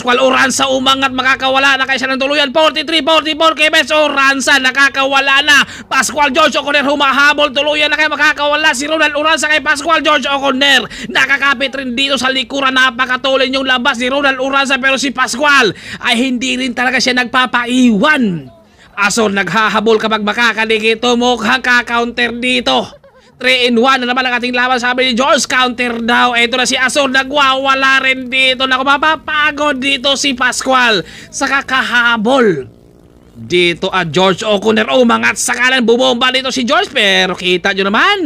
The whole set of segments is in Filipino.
Pascual Oranza umangat makakawala na kay ng tuluyan 43 44 kay Mets Oranza nakakawala na Pascual George O'Connor humahabol tuluyan na kay makakawala si Ronald Oranza kay Pascual George O'Connor nakakapit rin dito sa likuran napakatuloy yung labas ni Ronald Oranza pero si Pascual ay hindi rin talaga siya nagpapaiwan Asor naghahabol kapag makakaligito mo kakakounter dito 3 in 1 na naman ang ating laban sabi ni George counter daw ito na si Azor nagwawala rin dito naku mapapagod dito si Pascual sa kakahabol dito at George O'Connor umangat sakalan bumomba dito si George pero kita nyo naman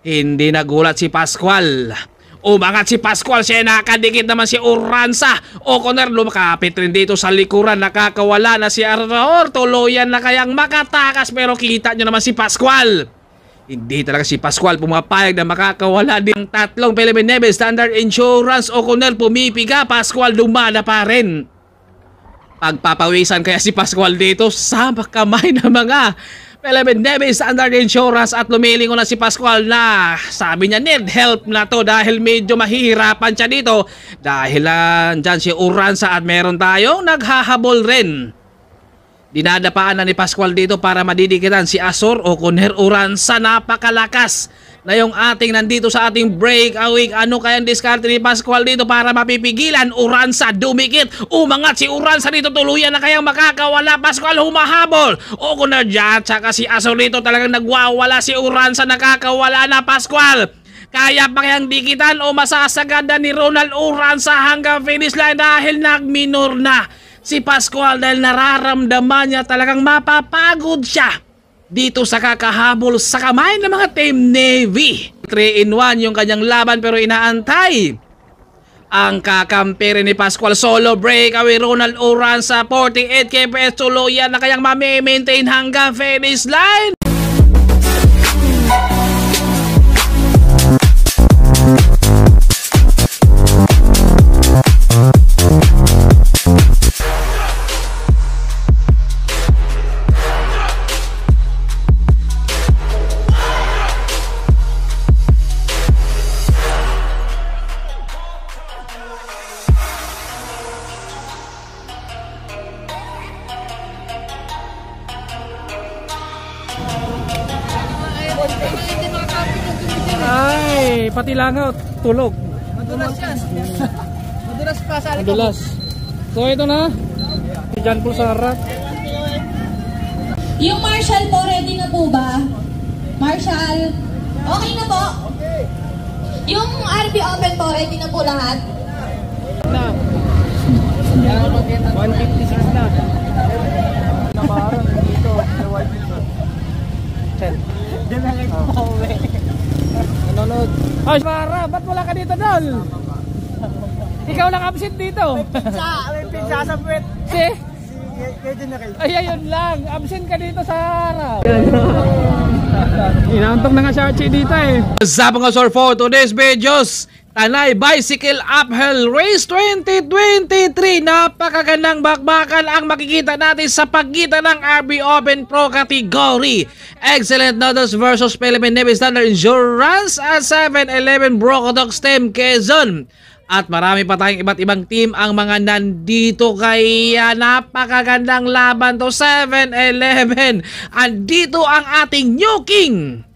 hindi nagulat si Pascual umangat si Pascual siya nakadikit naman si Oranza O'Connor lumakapit rin dito sa likuran nakakawala na si Arthur tuluyan na kayang makatakas pero kita nyo naman si Pascual hindi talaga si Pascual pumapayag na makakawala din ang tatlong Pelemen Neves Standard Insurance o O'Connell pumipiga, Pascual lumala pa rin. Pagpapawisan kaya si Pascual dito sa kamay ng mga Pelemen Neves Standard Insurance at lumilingon na si Pascual na sabi niya need help na to dahil medyo mahihirapan siya dito dahil uh, dyan si Uransa at meron tayong naghahabol rin. Dinadapaan na ni Pascual dito para madidikitan si Asor o Conher Oran sa napakalakas na yung ating nandito sa ating breakaway. Ano kaya ang diskarte ni Pascual dito para mapipigilan? Uransa dumikit. Umangat si Uransa dito. Tuluyan na kayang makakawala. Pascual humahabol. O kung na dyan, si Asor dito talagang nagwawala si Uransa. Nakakawala na Pascual. Kaya pa kayang dikitan o masasagada ni Ronald Uransa hanggang finish line dahil nagminor na si Pascual dahil nararamdaman niya talagang mapapagod siya dito sa kakahabol sa kamay ng mga Team Navy. 3 in 1 yung kanyang laban pero inaantay. Ang kakampere ni Pascual Solo break away Ronald Oran sa 48 kps tuluyan na kayang mamimaintain hanggang finish line. pati langaw, tulog. Madulas yan. Madulas pa sa likod. Madulas. So ito na. Si John Paul sa harap. Yung Marshall po, ready na po ba? Marshall, okay na po? Yung RB Open po, ready na po lahat? Na. 156 na. Nabarang dito. Diyan na lang pauwi. Ah. Nanonood. Oh, Mara, ba't wala ka dito, Dol? Ikaw lang absent dito. May pizza, may pizza sa puwet. Si? Pwede Ay, ayun lang. Absent ka dito sa araw. Inantok na nga si Archie dito eh. What's up mga sir for today's videos? Tanay Bicycle Uphill Race 2023 Napakagandang bakbakan ang makikita natin sa pagitan ng RB Open Pro category Excellent Nodos versus Philippine Navy Standard Insurance at 7-11 Brocodog Stem Quezon at marami pa tayong iba't ibang team ang mga nandito kaya napakagandang laban to 7-11 Andito ang ating new king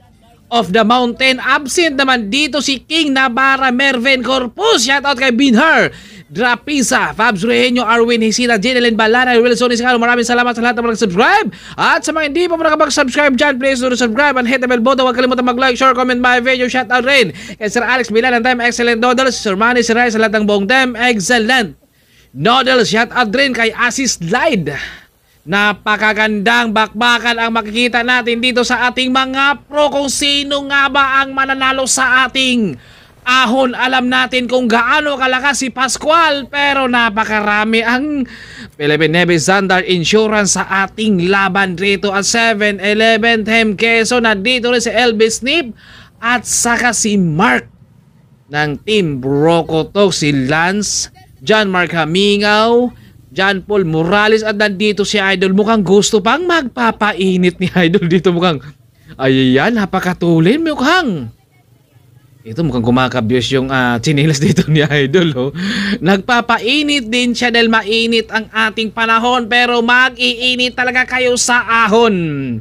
of the Mountain. Absent naman dito si King Nabara Merven Corpus. Shoutout kay Binher. Drapisa, Fabs Rueño, Arwin Hisina, Jeneline Balana, Wilson Iscaro. Maraming salamat sa lahat ng mga subscribe At sa mga hindi pa mga nakapag-subscribe dyan, please do subscribe and hit the bell button. Huwag kalimutan mag-like, share, comment my video. Shoutout rin kay Sir Alex Milan and Time Excellent Noodles, Sir Manny Siray sa lahat ng buong Time Excellent Noodles. Shoutout rin kay Asis Slide. Napakagandang bakbakan ang makikita natin dito sa ating mga pro kung sino nga ba ang mananalo sa ating ahon. Alam natin kung gaano kalakas si Pascual pero napakarami ang Philippine Navy Standard Insurance sa ating laban dito at 7-11 Hem Quezon. Nandito rin si Elvis Nip at saka si Mark ng Team Broco to si Lance, John Mark Hamingaw, John Paul Morales at nandito si Idol. Mukhang gusto pang magpapainit ni Idol dito. Mukhang, ayan, napakatuloy. Mukhang, ito mukhang kumakabyos yung uh, ah, chinilas dito ni Idol. Oh. Nagpapainit din siya dahil mainit ang ating panahon pero mag-iinit talaga kayo sa ahon.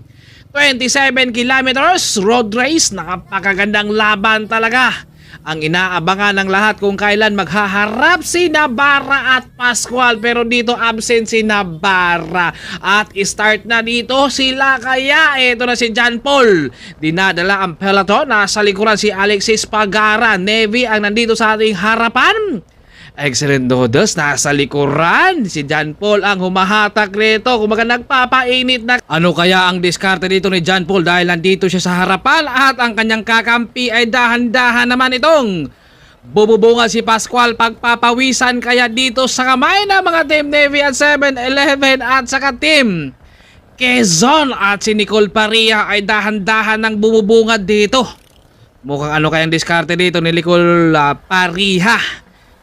27 kilometers road race, napakagandang laban talaga ang inaabangan ng lahat kung kailan maghaharap si Nabara at Pascual pero dito absent si Nabara at start na dito sila kaya ito na si John Paul dinadala ang peloton nasa likuran si Alexis Pagara Navy ang nandito sa ating harapan Excellent noodles, nasa likuran. Si John Paul ang humahatak rito. Kumaga nagpapainit na. Ano kaya ang diskarte dito ni John Paul dahil nandito siya sa harapan at ang kanyang kakampi ay dahan-dahan naman itong Bububunga si Pascual pagpapawisan kaya dito sa kamay ng mga Team Navy at 7-Eleven at saka Team Quezon at si Nicole Paria ay dahan-dahan ng bumubunga dito. Mukhang ano kayang diskarte dito ni Nicole uh, Paria.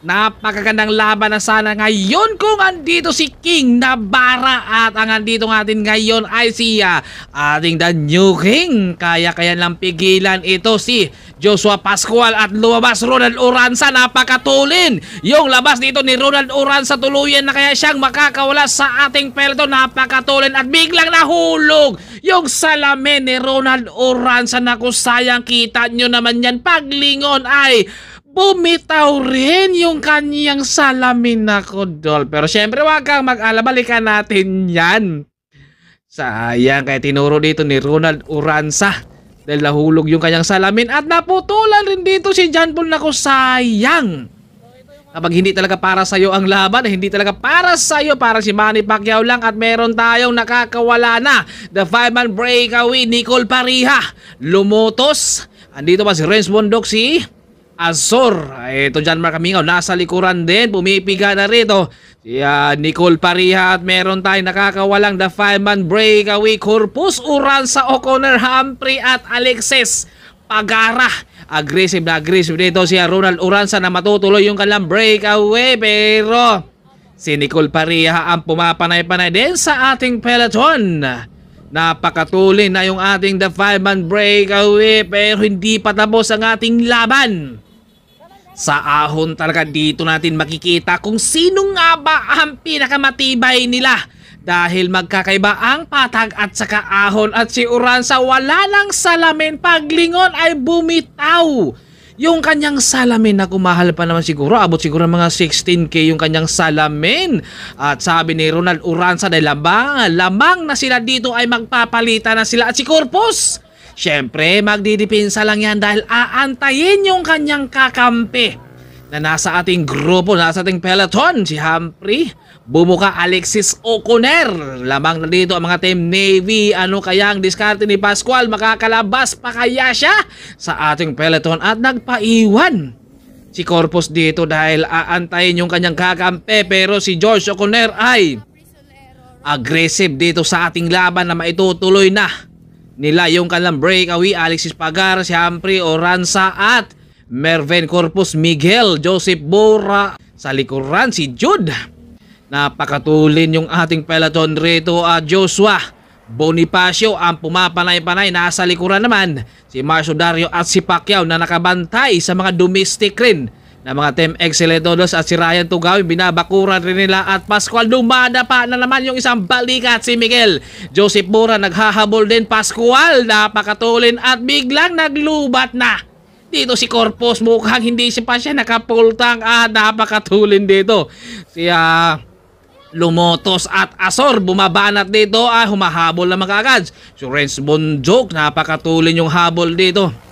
Napakagandang laban na sana ngayon kung andito si King Nabara at ang andito natin ngayon ay si uh, ating the new King. Kaya-kaya lang pigilan ito si Joshua Pascual at lumabas Ronald Oranza. Napakatulin yung labas dito ni Ronald Oranza tuluyan na kaya siyang makakawala sa ating pelto. Napakatulin at biglang nahulog yung salamin ni Ronald Oranza. Naku sayang kita nyo naman yan. Paglingon ay bumitaw rin yung kanyang salamin na kudol. Pero syempre, wag kang mag-ala. Balikan natin yan. Sayang, kaya tinuro dito ni Ronald Uranza dahil nahulog yung kanyang salamin at naputulan rin dito si John Paul. Naku, sayang. Kapag hindi talaga para sa'yo ang laban, hindi talaga para sa iyo, para si Manny Pacquiao lang at meron tayong nakakawala na. The five-man breakaway, Nicole Pariha, lumutos. Andito pa si Renz Bondoc, si Azor. Ito dyan mga kamingaw, nasa likuran din, pumipiga na rito. Oh. Si uh, Nicole Pariha at meron tayong nakakawalang the five-man breakaway Corpus, Uransa O'Connor, Humphrey at Alexis Pagara. Aggressive na aggressive dito si ah, Ronald Uransa na matutuloy yung kanilang breakaway pero si Nicole Pariha ang pumapanay-panay din sa ating peloton. Napakatuloy na yung ating the five-man breakaway pero hindi pa tapos ang ating laban. Sa ahon talaga dito natin makikita kung sino nga ba ang pinakamatibay nila. Dahil magkakaiba ang patag at saka ahon at si Uransa wala ng salamin paglingon ay bumitaw. Yung kanyang salamin na kumahal pa naman siguro, abot siguro mga 16k yung kanyang salamin. At sabi ni Ronald Uransa na lamang, lamang na sila dito ay magpapalitan na sila at si Corpus Siyempre, magdidipinsa lang yan dahil aantayin yung kanyang kakampi na nasa ating grupo, nasa ating peloton, si Humphrey, bumuka Alexis Oconer. Lamang na dito ang mga team Navy. Ano kaya ang diskarte ni Pascual? Makakalabas pa kaya siya sa ating peloton at nagpaiwan si Corpus dito dahil aantayin yung kanyang kakampi pero si George O'Connor ay aggressive dito sa ating laban na maitutuloy na nila yung kanlang breakaway Alexis Pagar, si Humphrey Oranza at Merven Corpus Miguel, Joseph Bora sa likuran si Jude. Napakatulin yung ating peloton rito at ah, Joshua Bonifacio ang pumapanay-panay nasa likuran naman si Marcio Dario at si Pacquiao na nakabantay sa mga domestic rin na mga Team Excellent Todos at si Ryan Tugaw binabakuran rin nila at Pascual Dumada pa na naman yung isang balikat si Miguel Joseph Mura naghahabol din Pascual napakatulin at biglang naglubat na dito si Corpus mukhang hindi siya pa siya nakapultang ah napakatulin dito si uh, Lumotos at Asor bumabanat dito ay ah, humahabol na mga agad si Renz Bonjok napakatulin yung habol dito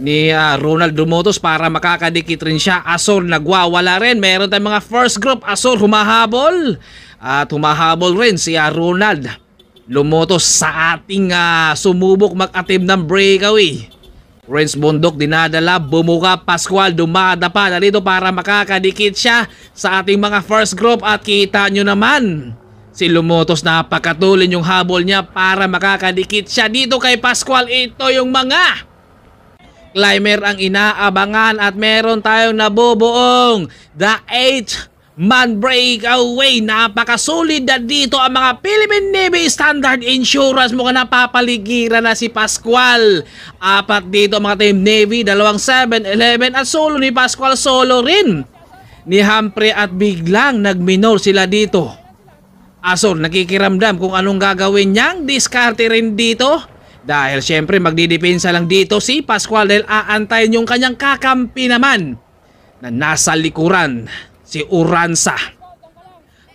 ni uh, Ronald Dumotos para makakadikit rin siya. Asol nagwawala rin. Meron tayong mga first group. Asol humahabol. At humahabol rin si uh, Ronald Lumotos sa ating uh, sumubok mag-attempt ng breakaway. Renz Bundok dinadala, bumuka Pascual, dumadapa na dito para makakadikit siya sa ating mga first group at kita nyo naman. Si Lumotos napakatulin yung habol niya para makakadikit siya dito kay Pascual. Ito yung mga climber ang inaabangan at meron tayong nabubuong The 8 Man Breakaway. Napakasolid na dito ang mga Philippine Navy Standard Insurance. Mukhang napapaligiran na si Pascual. Apat dito mga Team Navy, dalawang 7-11 at solo ni Pascual solo rin. Ni Humphrey at biglang nagminor sila dito. Asol, ah, nakikiramdam kung anong gagawin niyang diskarte rin dito dahil siyempre magdidepensa lang dito si Pascual dahil aantayin yung kanyang kakampi naman na nasa likuran si Uransa.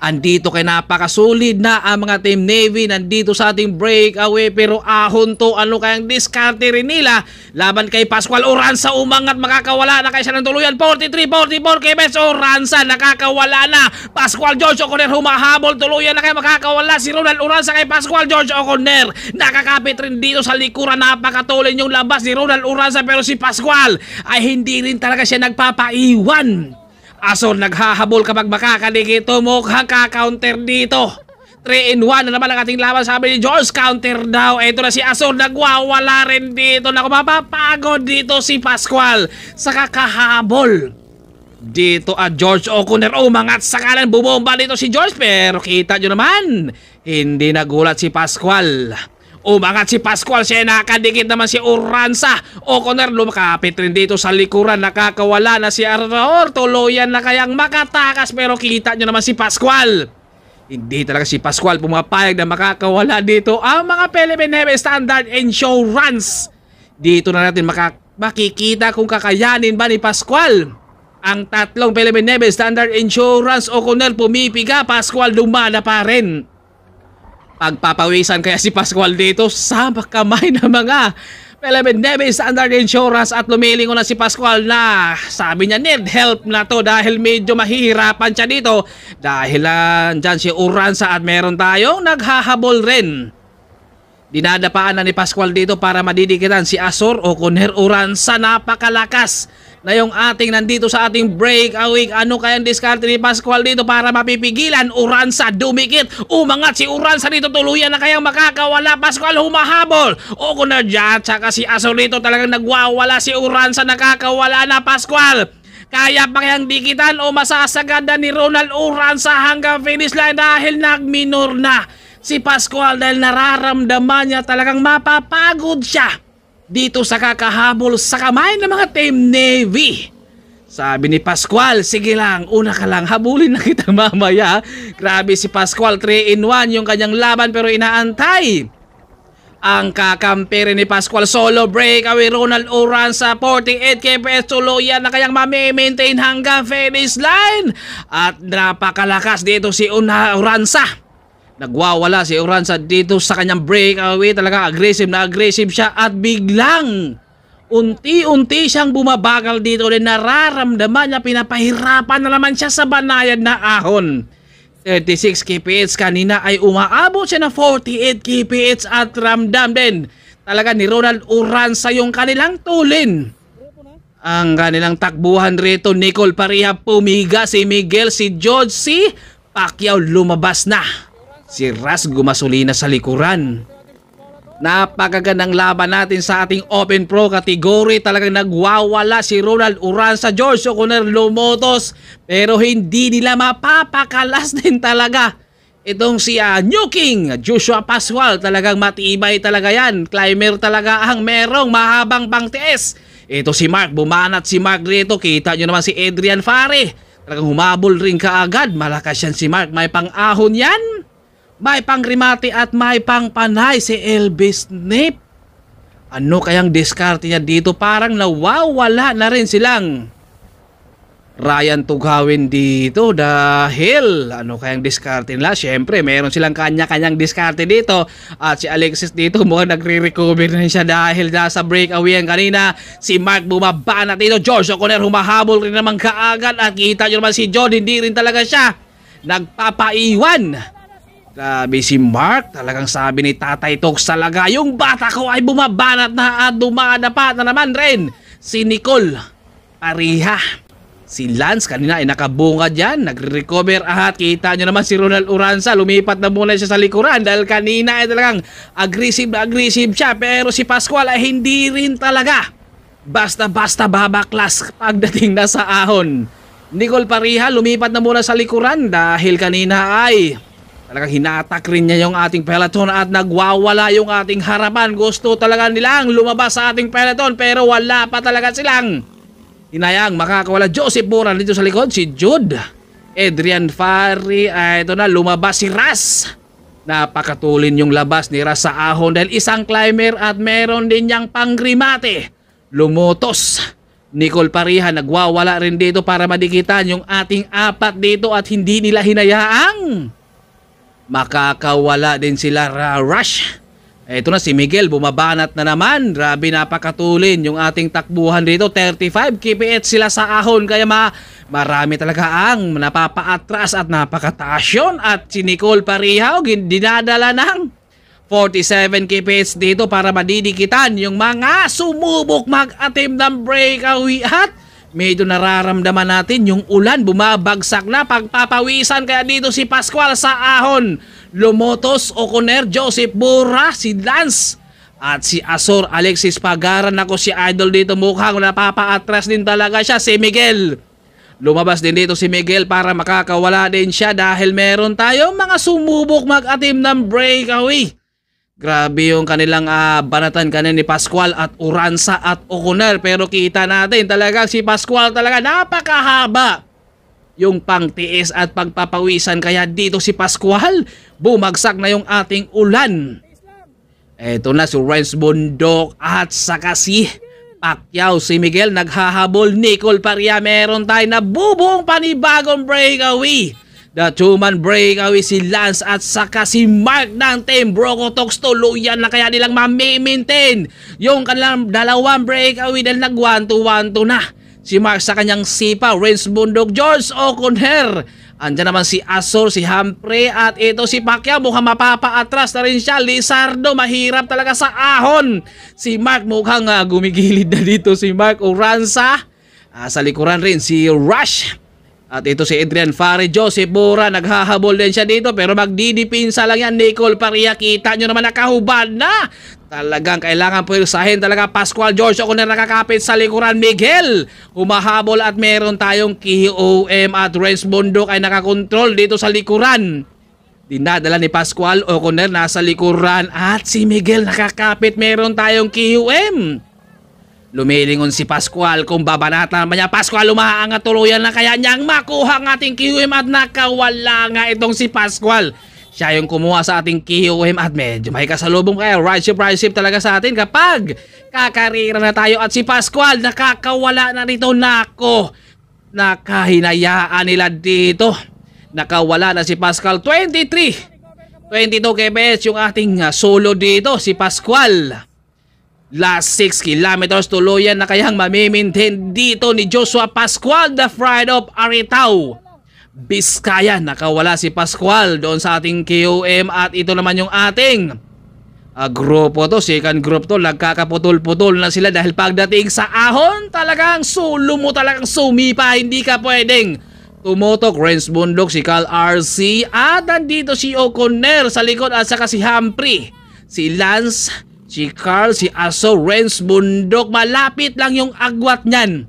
Andito kay napakasolid na ang mga Team Navy nandito sa ating breakaway pero ahon to ano kayang diskarte rin nila laban kay Pascual Oranza umangat makakawala na kay San tuluyan 43-44 kay Bets Oranza nakakawala na Pascual George O'Connor humahabol tuluyan na kay makakawala si Ronald Oranza kay Pascual George O'Connor nakakapit rin dito sa likuran napakatulin yung labas ni Ronald Oranza pero si Pascual ay hindi rin talaga siya nagpapaiwan Aso, naghahabol kapag makakaligito mo, kaka-counter dito. 3 in 1 na naman ang ating laban sabi ni Jones, counter daw ito na si Azor nagwawala rin dito naku mapapagod dito si Pascual sa kakahabol dito at George O'Connor umangat sa kanan bumomba dito si George pero kita nyo naman hindi nagulat si Pascual Umangat si Pascual Sena, kadikit naman si Oranza. O'Connor lumakapit rin dito sa likuran, nakakawala na si Arnaor. Tuluyan na kayang makatakas pero kita nyo naman si Pascual. Hindi talaga si Pascual pumapayag na makakawala dito ang mga Philippine Heavy Standard Insurance. Dito na natin maka- makikita kung kakayanin ba ni Pascual. Ang tatlong Philippine Heavy Standard Insurance o O'Connell pumipiga, Pascual lumana pa rin. Pagpapawisan kaya si Pascual dito sa kamay ng mga Element Nevis Standard Insurance at lumiling na si Pascual na sabi niya need help na to dahil medyo mahihirapan siya dito dahil uh, dyan si Uransa at meron tayong naghahabol rin. Dinadapaan na ni Pascual dito para madidikitan si Asor o Conher Uransa napakalakas na yung ating nandito sa ating break breakaway. Ano kayang diskarte ni Pascual dito para mapipigilan? Uransa dumikit. Umangat si Uransa dito tuluyan na kayang makakawala. Pascual humahabol. O kung na dyan, tsaka si Asolito talagang nagwawala si Uransa nakakawala na Pascual. Kaya pa kayang dikitan o masasagada ni Ronald Uransa hanggang finish line dahil nagminor na si Pascual dahil nararamdaman niya talagang mapapagod siya dito sa kakahabol sa kamay ng mga Team Navy. Sabi ni Pascual, sige lang, una ka lang, habulin na kita mamaya. Grabe si Pascual, 3 in 1 yung kanyang laban pero inaantay. Ang kakampere ni Pascual, solo break, away Ronald Oran sa 48 kps tuluyan na kayang mamimaintain hanggang finish line. At napakalakas dito si Una Oransa Nagwawala si Oranza dito sa kanyang breakaway. Talaga aggressive na aggressive siya at biglang unti-unti siyang bumabagal dito din nararamdaman niya pinapahirapan na naman siya sa banayad na ahon. 36 kph kanina ay umaabot siya na 48 kph at ramdam din talaga ni Ronald Oranza yung kanilang tulin. Ang kanilang takbuhan rito, Nicole Pareha, Pumiga, si Miguel, si George, si Pacquiao lumabas na si Ras gumasolina sa likuran. Napakagandang laban natin sa ating Open Pro category. Talagang nagwawala si Ronald Uranza, George O'Connor Lumotos. Pero hindi nila mapapakalas din talaga. Itong si uh, New King, Joshua Pascual, talagang matibay talaga yan. Climber talaga ang merong mahabang bangtes. Ito si Mark, bumanat si Mark dito. Kita nyo naman si Adrian Fare. Talagang humabol rin kaagad. Malakas yan si Mark. May pang-ahon yan. May pangrimati at may pangpanay si Elvis Snape. Ano kayang diskarte niya dito? Parang nawawala na rin silang Ryan Tugawin dito dahil ano kayang diskarte nila? Siyempre, meron silang kanya-kanyang diskarte dito at si Alexis dito mukhang nagre-recover na siya dahil nasa breakaway yan kanina. Si Mark bumaba dito. George O'Connor humahabol rin naman kaagad at kita nyo naman si John, hindi rin talaga siya nagpapaiwan Grabe si Mark, talagang sabi ni Tatay Tox talaga, yung bata ko ay bumabanat na at dumana pa na naman rin si Nicole Pariha. Si Lance kanina ay nakabunga dyan, nagre-recover at kita nyo naman si Ronald Uranza, lumipat na muna siya sa likuran dahil kanina ay talagang aggressive na aggressive siya pero si Pascual ay hindi rin talaga. Basta-basta babaklas pagdating na sa ahon. Nicole Pariha lumipat na muna sa likuran dahil kanina ay Talagang hinatak rin niya yung ating peloton at nagwawala yung ating harapan. Gusto talaga nilang lumabas sa ating peloton pero wala pa talaga silang. Inayang makakawala Joseph Bora dito sa likod si Jude. Adrian Fari, ay ah, ito na lumabas si Ras. Napakatulin yung labas ni Ras sa ahon dahil isang climber at meron din niyang pangrimate. Lumutos. Nicole Pareha nagwawala rin dito para madikitan yung ating apat dito at hindi nila hinayaang makakawala din sila ra rush. Ito na si Miguel, bumabanat na naman. Grabe napakatulin yung ating takbuhan dito. 35 kph sila sa ahon. Kaya ma marami talaga ang napapaatras at napakatasyon. At si Nicole Parihaw, dinadala ng 47 kph dito para madidikitan yung mga sumubok mag-atim ng breakaway breakawiat medyo nararamdaman natin yung ulan bumabagsak na pagpapawisan kaya dito si Pascual sa ahon Lumotos Oconer Joseph Bura si Lance at si Asor Alexis Pagaran ako si Idol dito mukhang napapa napapaatras din talaga siya si Miguel Lumabas din dito si Miguel para makakawala din siya dahil meron tayong mga sumubok mag-atim ng breakaway Grabe yung kanilang uh, banatan kanina ni Pascual at Uransa at Okunel. Pero kita natin talaga si Pascual talaga napakahaba yung pangtiis at pagpapawisan. Kaya dito si Pascual, bumagsak na yung ating ulan. Ito na si Renz Bundok at saka si Pacquiao. Si Miguel naghahabol. Nicole Paria meron tayo na bubuong panibagong breakaway The two-man breakaway si Lance at saka si Mark ng team Broco Talks tuluyan na kaya nilang ma-maintain yung kanilang dalawang breakaway dahil nag 1 2 1 2 na. Si Mark sa kanyang sipa, Renz Bundok, George O'Conner. Andiyan naman si Azor, si Hampre at ito si Pacquiao mukhang mapapa-atras na rin siya. Lizardo mahirap talaga sa ahon. Si Mark mukhang uh, gumigilid na dito si Mark Oranza. Uh, ah, sa likuran rin si Rush at ito si Adrian Fare Joseph Bora, naghahabol din siya dito pero magdidipinsa lang yan Nicole Paria. Kita nyo naman nakahubad na. Talagang kailangan pwersahin talaga Pascual George ako na nakakapit sa likuran Miguel. Humahabol at meron tayong KOM at Renz Bundok ay nakakontrol dito sa likuran. Dinadala ni Pascual O'Connor nasa likuran at si Miguel nakakapit meron tayong KOM. Lumilingon si Pascual kung babanata naman niya. Pascual, umaangat tuluyan na kaya niyang makuha ang ating QM at nakawala nga itong si Pascual. Siya yung kumuha sa ating QM at medyo may kasalubong kaya. right rideship talaga sa atin kapag kakarira na tayo. At si Pascual, nakakawala na rito. Nako, nakahinayaan nila dito. Nakawala na si Pascal. 23, 22 kebes yung ating ah, solo dito, si Pascual. Last 6 kilometers tuluyan na kayang mamimaintain dito ni Joshua Pascual the Fried of Aritao. Biskaya, nakawala si Pascual doon sa ating QM at ito naman yung ating uh, grupo to, second group to, nagkakaputol-putol na sila dahil pagdating sa ahon, talagang sulo mo talagang sumipa, hindi ka pwedeng tumutok. Renz Bundok, si Cal RC, at nandito si O'Connor sa likod at saka si Humphrey, si Lance, Si Carl, si Aso, Renz, Bundok, malapit lang yung agwat niyan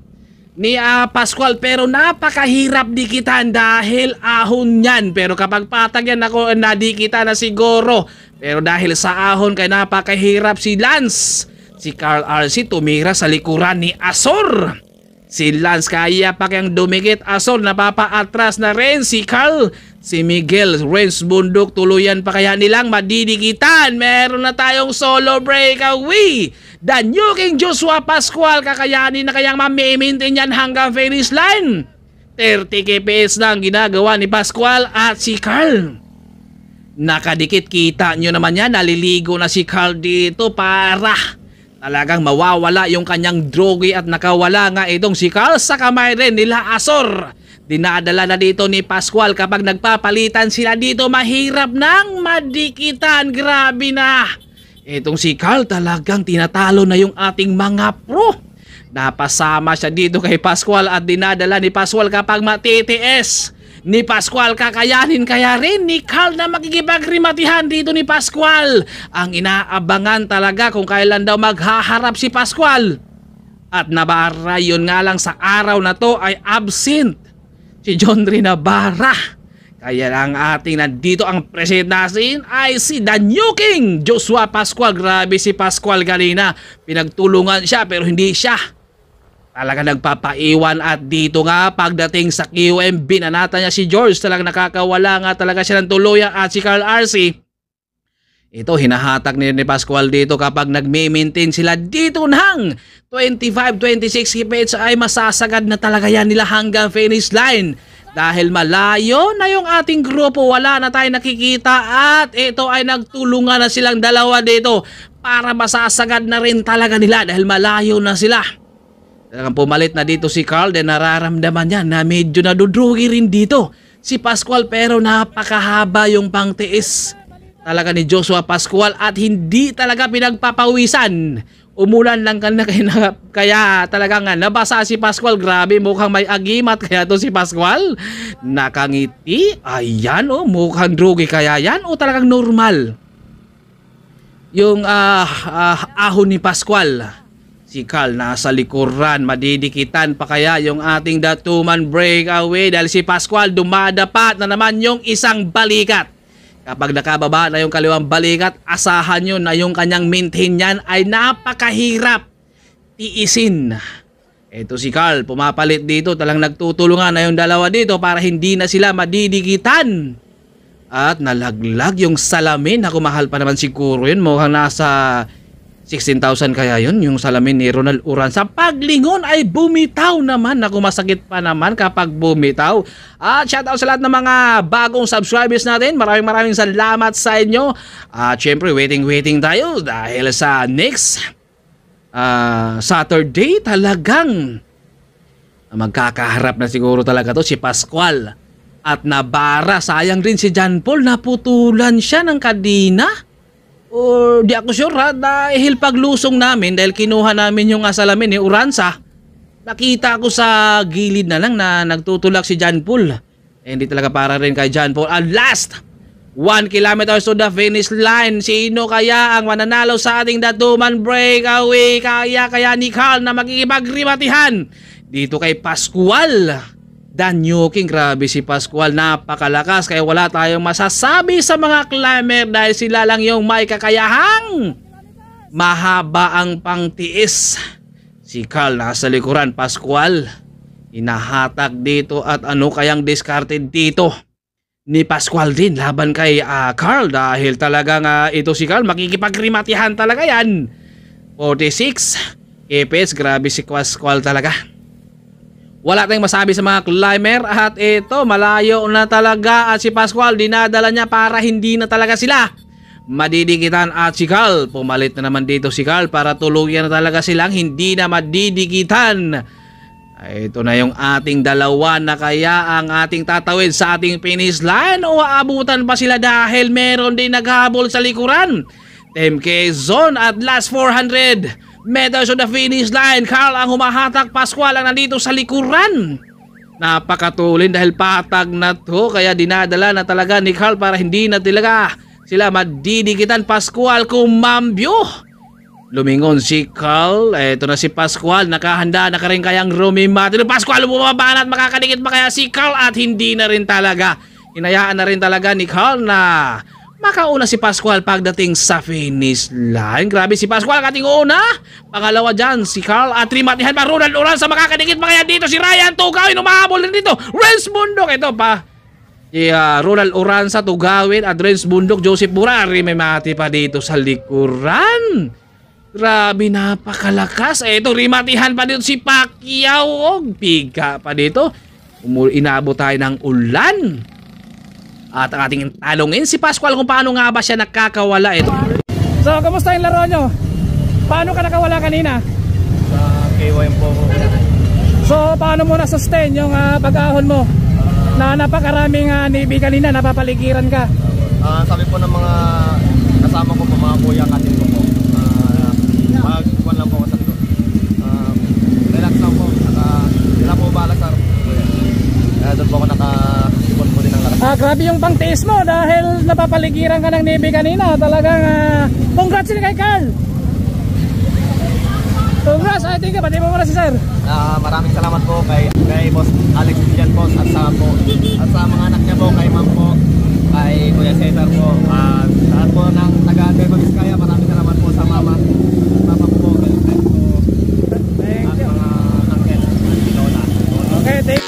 ni uh, Pascual pero napakahirap dikitan dahil ahon niyan pero kapag patag yan ako nadikita na siguro pero dahil sa ahon kay napakahirap si Lance si Carl RC tumira sa likuran ni Asor si Lance kaya pa kayang dumikit Asor napapaatras na rin si Carl si Miguel Rains Bundok tuluyan pa kaya nilang madidikitan. Meron na tayong solo breakaway. Ah, The New King Joshua Pascual kakayanin na kayang mamimintin yan hanggang finish line. 30 kps na ang ginagawa ni Pascual at si Carl. Nakadikit kita nyo naman yan, naliligo na si Carl dito para talagang mawawala yung kanyang drogi at nakawala nga itong si Carl sa kamay rin nila Asor. Dinadala na dito ni Pascual kapag nagpapalitan sila dito mahirap nang madikitan. Grabe na. Itong si Carl talagang tinatalo na yung ating mga pro. Napasama siya dito kay Pascual at dinadala ni Pascual kapag matitiis. Ni Pascual kakayanin kaya rin ni Carl na makikipagrimatihan dito ni Pascual. Ang inaabangan talaga kung kailan daw maghaharap si Pascual. At nabara yun nga lang sa araw na to ay absent si John Rinabarra. Kaya lang ating nandito ang president natin ay si The New King, Joshua Pascual. Grabe si Pascual Galina. Pinagtulungan siya pero hindi siya talaga nagpapaiwan at dito nga pagdating sa QM binanata niya si George talagang nakakawala nga talaga siya ng tuluyan at si Carl Arce ito, hinahatak ni Rene Pascual dito kapag nagme-maintain sila dito nang 25-26 kipets ay masasagad na talaga yan nila hanggang finish line. Dahil malayo na yung ating grupo, wala na tayo nakikita at ito ay nagtulungan na silang dalawa dito para masasagad na rin talaga nila dahil malayo na sila. Talagang pumalit na dito si Carl dahil nararamdaman niya na medyo nadudrugi rin dito si Pascual pero napakahaba yung pangtiis talaga ni Joshua Pascual at hindi talaga pinagpapawisan. Umulan lang kanina kaya, kaya talaga nga nabasa si Pascual. Grabe, mukhang may agimat kaya to si Pascual. Nakangiti. Ayan o, oh, mukhang drugi kaya yan o oh, talagang normal. Yung uh, uh, ahon ni Pascual. Si Cal nasa likuran, madidikitan pa kaya yung ating the two-man breakaway dahil si Pascual dumadapat na naman yung isang balikat. Kapag nakababa na yung kaliwang balikat, asahan nyo na yung kanyang maintain niyan ay napakahirap tiisin. Ito si Carl, pumapalit dito, talang nagtutulungan na yung dalawa dito para hindi na sila madidikitan. At nalaglag yung salamin, ako mahal pa naman siguro yun, mukhang nasa 16,000 kaya yon yung salamin ni Ronald Uran. Sa paglingon ay bumitaw naman. Naku, masakit pa naman kapag bumitaw. At shout out sa lahat ng mga bagong subscribers natin. Maraming maraming salamat sa inyo. At syempre, waiting waiting tayo dahil sa next uh, Saturday talagang magkakaharap na siguro talaga to si Pascual at Nabara. Sayang rin si John Paul. Naputulan siya ng kadina or di ako sure ha, dahil paglusong namin, dahil kinuha namin yung asalamin ni eh, Uransa, nakita ko sa gilid na lang na nagtutulak si John Paul. Eh, hindi talaga para rin kay John Paul. At last, 1 kilometers to the finish line. Sino kaya ang mananalo sa ating datuman breakaway? Kaya kaya ni Carl na magiging dito kay Pascual. Danyuking, grabe si Pascual, napakalakas kaya wala tayong masasabi sa mga climber dahil sila lang yung may kakayahang mahaba ang pangtiis. Si Carl nasa likuran, Pascual. Inahatak dito at ano kayang discarded dito ni Pascual din laban kay uh, Carl dahil talaga nga ito si Carl makikipagrimatihan talaga yan. 46. Epes, grabe si Pascual talaga. Wala tayong masabi sa mga climber at ito malayo na talaga at si Pascual dinadala niya para hindi na talaga sila madidikitan at si Cal. Pumalit na naman dito si Cal para tuluyan na talaga silang hindi na madidikitan. Ito na yung ating dalawa na kaya ang ating tatawid sa ating finish line o aabutan pa sila dahil meron din naghabol sa likuran. MK Zone at last 400. Medals on the finish line. Carl ang humahatak. Pascual ang nandito sa likuran. Napakatulin dahil patag na to. Kaya dinadala na talaga ni Carl para hindi na talaga sila madidikitan. Pascual kumambyo. Lumingon si Carl. Ito na si Pascual. Nakahanda na ka rin kayang rumimati. Pascual bumaba na at makakadikit pa kaya si Carl at hindi na rin talaga. Inayaan na rin talaga ni Carl na Makauna si Pascual pagdating sa finish line. Grabe si Pascual kating una. Pangalawa dyan si Carl at rimatihan pa Ronald Oran sa makakadikit pa kaya dito si Ryan Tugawin umahabol din dito. Renz Bundok ito pa. Si uh, Ronald Oranza Tugawin at Renz Bundok Joseph Burari may mati pa dito sa likuran. Grabe napakalakas. Ito rimatihan pa dito si Pacquiao. Oh, piga pa dito. Inabot tayo ng ulan. At ang ating talongin si Pascual kung paano nga ba siya nakakawala ito. So, kamusta yung laro nyo? Paano ka nakawala kanina? Sa KYM po. So, paano mo na-sustain yung uh, pag-ahon mo? Uh, na napakaraming uh, ah, nibi kanina, napapaligiran ka. Uh, sabi po ng mga kasama ko, mga kuya ka, Grabe yung pangtiis mo dahil napapaligiran ka ng nibi kanina. Talagang uh, congrats din kay Carl. Congrats, I ah, think, pati mo muna si sir. Uh, maraming salamat po kay, kay Boss Alex Villan po at sa po at sa mga anak niya po, kay ma'am po, kay Kuya Cesar po, uh, saan po ng taga Nuevo kaya maraming salamat po sa mama. Mama po, girlfriend po, at mga uncle, lola. Okay, thank you.